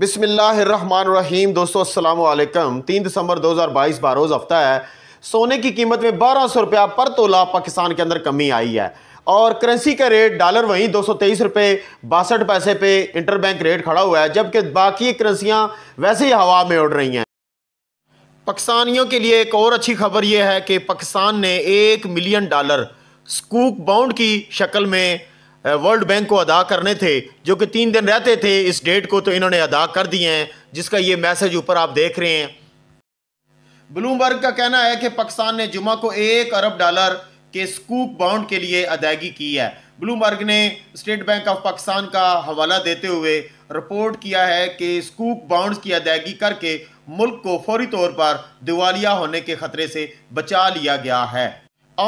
बिसमीम दोस्तों असलम तीन दिसंबर 2022 बारोज़ हफ्ता है सोने की कीमत में बारह सौ रुपया पर तोला पाकिस्तान के अंदर कमी आई है और करेंसी का रेट डॉलर वहीं दो सौ तेईस रुपये बासठ पैसे पे इंटर बैंक रेट खड़ा हुआ है जबकि बाकी करेंसियाँ वैसे ही हवा में उड़ रही हैं पाकिस्तानियों के लिए एक और अच्छी खबर यह है कि पाकिस्तान ने एक मिलियन डॉलर स्कूक बाउंड की शक्ल में वर्ल्ड बैंक को अदा करने थे जो कि तीन दिन रहते थे इस डेट को तो इन्होंने अदा कर दिए हैं जिसका ये मैसेज ऊपर आप देख रहे हैं ब्लूमबर्ग का कहना है कि पाकिस्तान ने जुमा को एक अरब डॉलर के स्कूप बाउंड के लिए अदायगी की है ब्लूमबर्ग ने स्टेट बैंक ऑफ पाकिस्तान का हवाला देते हुए रिपोर्ट किया है कि स्कूप बाउंड की अदायगी करके मुल्क को फौरी तौर पर दिवालिया होने के खतरे से बचा लिया गया है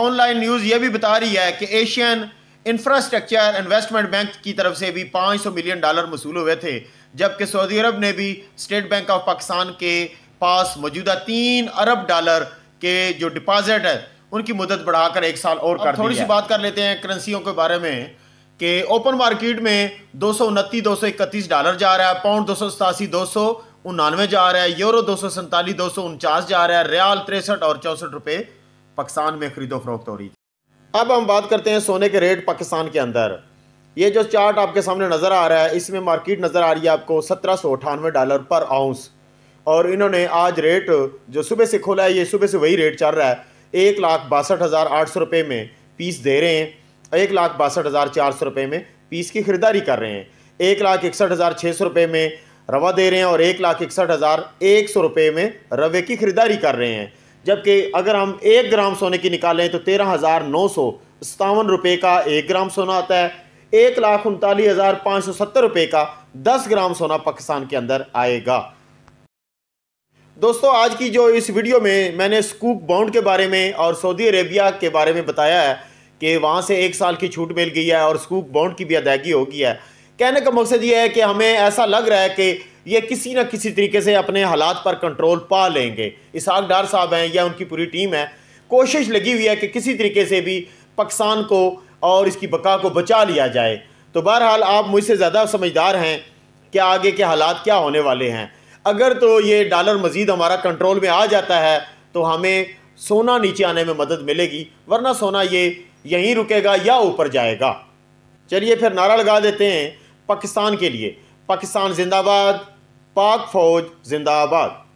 ऑनलाइन न्यूज़ ये भी बता रही है कि एशियन इंफ्रास्ट्रक्चर इन्वेस्टमेंट बैंक की तरफ से भी 500 मिलियन डॉलर वसूल हुए थे जबकि सऊदी अरब ने भी स्टेट बैंक ऑफ पाकिस्तान के पास मौजूदा तीन अरब डॉलर के जो डिपॉजिट है उनकी मुदत बढ़ाकर एक साल और कर थोड़ी सी बात कर लेते हैं करेंसियों के बारे में कि ओपन मार्केट में दो सौ दो सौ इकतीस डॉलर जा रहा है पाउंड दो सौ सतासी दो सौ उनानवे जा रहा है यूरो दो सौ उनचास जा रहा है रियाल तिरसठ और चौंसठ रुपये पाकिस्तान में खरीदो फरोख्त हो रही अब हम बात करते हैं सोने के रेट पाकिस्तान के अंदर ये जो चार्ट आपके सामने नज़र आ रहा है इसमें मार्केट नज़र आ रही है आपको सत्रह सौ अठानवे डॉलर पर आउंस और इन्होंने आज रेट जो सुबह से खोला है ये सुबह से वही रेट चल रहा है एक लाख बासठ हज़ार आठ सौ रुपये में पीस दे रहे हैं एक लाख बासठ हज़ार चार सौ रुपये में पीस की ख़रीदारी कर रहे हैं एक लाख इकसठ हज़ार छः सौ रुपये में रवा दे रहे हैं और एक लाख इकसठ हज़ार एक सौ रुपये में रवे की ख़रीदारी कर रहे हैं जबकि अगर हम एक ग्राम सोने की निकालें तो तेरह हज़ार नौ सौ सतावन रुपये का एक ग्राम सोना आता है एक लाख उनतालीस हज़ार पाँच सौ सत्तर रुपये का दस ग्राम सोना पाकिस्तान के अंदर आएगा दोस्तों आज की जो इस वीडियो में मैंने स्कूप बाउंड के बारे में और सऊदी अरेबिया के बारे में बताया है कि वहाँ से एक साल की छूट मिल गई है और स्कूप बाउंड की भी अदायगी होगी है कहने का मकसद ये है कि हमें ऐसा लग रहा है कि ये किसी ना किसी तरीके से अपने हालात पर कंट्रोल पा लेंगे इसहाक डार साहब हैं या उनकी पूरी टीम है कोशिश लगी हुई है कि किसी तरीके से भी पाकिस्तान को और इसकी बका को बचा लिया जाए तो बहरहाल आप मुझसे ज़्यादा समझदार हैं कि आगे के हालात क्या होने वाले हैं अगर तो ये डॉलर मज़ीद हमारा कंट्रोल में आ जाता है तो हमें सोना नीचे आने में मदद मिलेगी वरना सोना ये यहीं रुकेगा या ऊपर जाएगा चलिए फिर नारा लगा देते हैं पाकिस्तान के लिए पाकिस्तान जिंदाबाद पाक फौज जिंदाबाद